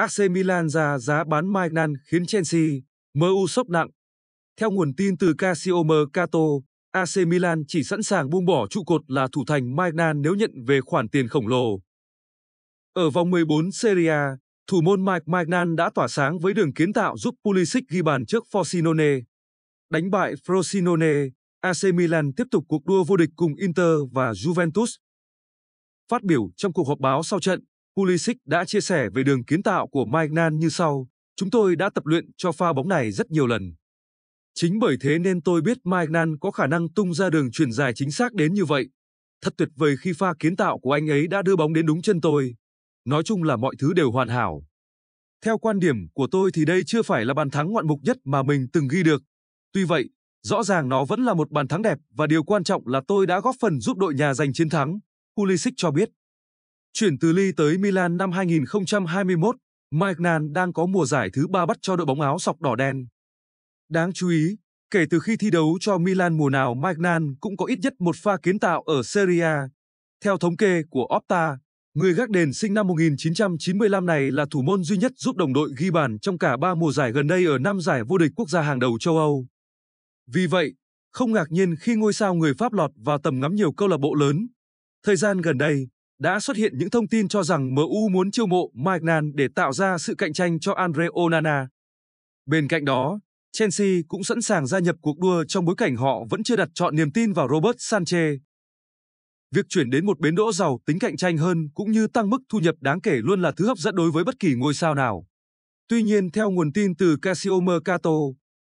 AC Milan ra giá bán Maignan khiến Chelsea, MU sốc nặng. Theo nguồn tin từ Casio Mercato, AC Milan chỉ sẵn sàng buông bỏ trụ cột là thủ thành Maignan nếu nhận về khoản tiền khổng lồ. Ở vòng 14 Serie A, thủ môn Mike Maignan đã tỏa sáng với đường kiến tạo giúp Pulisic ghi bàn trước Frosinone. Đánh bại Frosinone, AC Milan tiếp tục cuộc đua vô địch cùng Inter và Juventus. Phát biểu trong cuộc họp báo sau trận, Pulisic đã chia sẻ về đường kiến tạo của Maignan như sau, chúng tôi đã tập luyện cho pha bóng này rất nhiều lần. Chính bởi thế nên tôi biết Maignan có khả năng tung ra đường truyền dài chính xác đến như vậy. Thật tuyệt vời khi pha kiến tạo của anh ấy đã đưa bóng đến đúng chân tôi. Nói chung là mọi thứ đều hoàn hảo. Theo quan điểm của tôi thì đây chưa phải là bàn thắng ngoạn mục nhất mà mình từng ghi được. Tuy vậy, rõ ràng nó vẫn là một bàn thắng đẹp và điều quan trọng là tôi đã góp phần giúp đội nhà giành chiến thắng, Pulisic cho biết. Chuyển từ Ly tới Milan năm 2021, Maignan đang có mùa giải thứ ba bắt cho đội bóng áo sọc đỏ đen. Đáng chú ý, kể từ khi thi đấu cho Milan mùa nào Maignan cũng có ít nhất một pha kiến tạo ở Serie A. Theo thống kê của Opta, người gác đền sinh năm 1995 này là thủ môn duy nhất giúp đồng đội ghi bàn trong cả ba mùa giải gần đây ở năm giải vô địch quốc gia hàng đầu châu Âu. Vì vậy, không ngạc nhiên khi ngôi sao người Pháp lọt vào tầm ngắm nhiều câu lạc bộ lớn. Thời gian gần đây, đã xuất hiện những thông tin cho rằng MU muốn chiêu mộ Mike Nan để tạo ra sự cạnh tranh cho Andre Onana. Bên cạnh đó, Chelsea cũng sẵn sàng gia nhập cuộc đua trong bối cảnh họ vẫn chưa đặt chọn niềm tin vào Robert Sanchez. Việc chuyển đến một bến đỗ giàu tính cạnh tranh hơn cũng như tăng mức thu nhập đáng kể luôn là thứ hấp dẫn đối với bất kỳ ngôi sao nào. Tuy nhiên, theo nguồn tin từ Casio Mercato,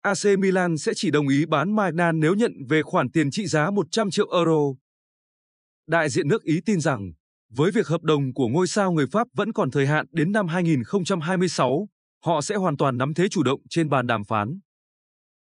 AC Milan sẽ chỉ đồng ý bán Maignan nếu nhận về khoản tiền trị giá 100 triệu euro. Đại diện nước Ý tin rằng với việc hợp đồng của ngôi sao người Pháp vẫn còn thời hạn đến năm 2026, họ sẽ hoàn toàn nắm thế chủ động trên bàn đàm phán.